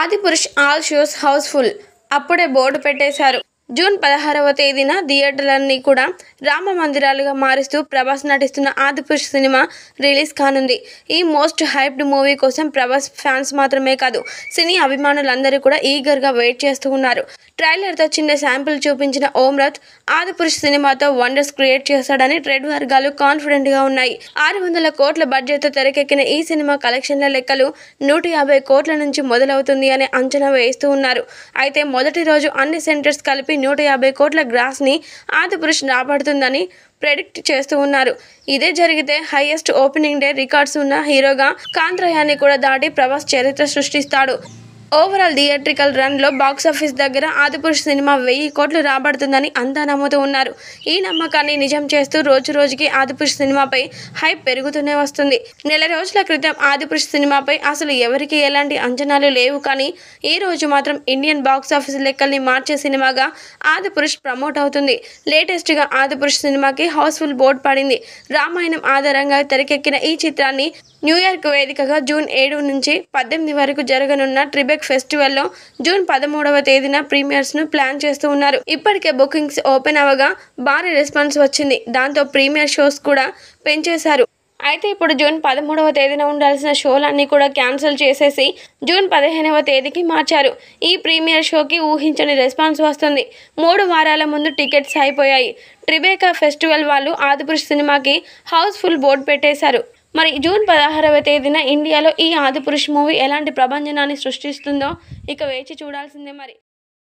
Adipurush all shows house full అప్పుడే board పెట్టేశారు June పదహారవ తేదీన థియేటర్లన్నీ కూడా రామ మందిరాలుగా మారుస్తూ ప్రభాస్ నటిస్తున్న ఆదిపురుష్ సినిమా రిలీజ్ కానుంది ఈ మోస్ట్ హైప్డ్ మూవీ కోసం ప్రభాస్ ఫ్యాన్స్ మాత్రమే కాదు సినీ అభిమానులందరూ కూడా ఈగర్గా వెయిట్ చేస్తూ ఉన్నారు ట్రైలర్తో చిన్న శాంపిల్ చూపించిన ఓమ్రత్ ఆదిపురుష్ సినిమాతో వండర్స్ క్రియేట్ చేస్తాడని ట్రేడ్ వర్గాలు కాన్ఫిడెంట్గా ఉన్నాయి ఆరు వందల కోట్ల బడ్జెట్తో తెరకెక్కిన ఈ సినిమా కలెక్షన్ల లెక్కలు నూట యాభై కోట్ల నుంచి మొదలవుతుంది అనే అంచనా వేస్తూ ఉన్నారు అయితే మొదటి రోజు అన్ని సెంటర్స్ కలిపి నుండి నూట యాభై కోట్ల గ్రాస్ని ఆదిపురుష్ రాబడుతుందని ప్రెడిక్ట్ చేస్తూ ఉన్నారు ఇదే జరిగితే హైయెస్ట్ ఓపెనింగ్ డే రికార్డ్స్ ఉన్న హీరోగా కాంత్రయాన్ని కూడా దాటి ప్రభాస్ చరిత్ర సృష్టిస్తాడు ఓవరాల్ థియేట్రికల్ రన్లో బాక్సాఫీస్ దగ్గర ఆదిపురుష్ సినిమా వెయ్యి కోట్లు రాబడుతుందని అంతా నమ్ముతూ ఉన్నారు ఈ నమ్మకాన్ని నిజం చేస్తూ రోజు రోజుకి ఆదిపురుష్ సినిమాపై హైప్ పెరుగుతూనే వస్తుంది నెల రోజుల క్రితం ఆదిపురుష్ సినిమాపై అసలు ఎవరికి ఎలాంటి అంచనాలు లేవు కానీ ఈ రోజు మాత్రం ఇండియన్ బాక్సాఫీస్ లెక్కల్ని మార్చే సినిమాగా ఆదిపురుష్ ప్రమోట్ అవుతుంది లేటెస్ట్గా ఆదిపురుష్ సినిమాకి హౌస్ఫుల్ బోర్డు పడింది రామాయణం ఆధారంగా తెరకెక్కిన ఈ చిత్రాన్ని న్యూయార్క్ వేదికగా జూన్ ఏడు నుంచి పద్దెనిమిది వరకు జరగనున్న ట్రిబెక్ మ్యూజిక్ ఫెస్టివల్లో జూన్ పదమూడవ తేదీన ప్రీమియర్స్ను ప్లాన్ చేస్తూ ఉన్నారు ఇప్పటికే బుకింగ్స్ ఓపెన్ అవగా భారీ రెస్పాన్స్ వచ్చింది దాంతో ప్రీమియర్ షోస్ కూడా పెంచేశారు అయితే ఇప్పుడు జూన్ పదమూడవ తేదీన ఉండాల్సిన షోలన్నీ కూడా క్యాన్సిల్ చేసేసి జూన్ పదిహేనవ తేదీకి మార్చారు ఈ ప్రీమియర్ షోకి ఊహించని రెస్పాన్స్ వస్తుంది మూడు వారాల ముందు టికెట్స్ అయిపోయాయి ట్రిబేకా ఫెస్టివల్ వాళ్ళు ఆదిపురుష్ సినిమాకి హౌస్ఫుల్ బోర్డు పెట్టేశారు మరి జూన్ పదహారవ తేదీన ఇండియాలో ఈ ఆదిపురుష్ మూవీ ఎలాంటి ప్రభంజనాన్ని సృష్టిస్తుందో ఇక వేచి చూడాల్సిందే మరి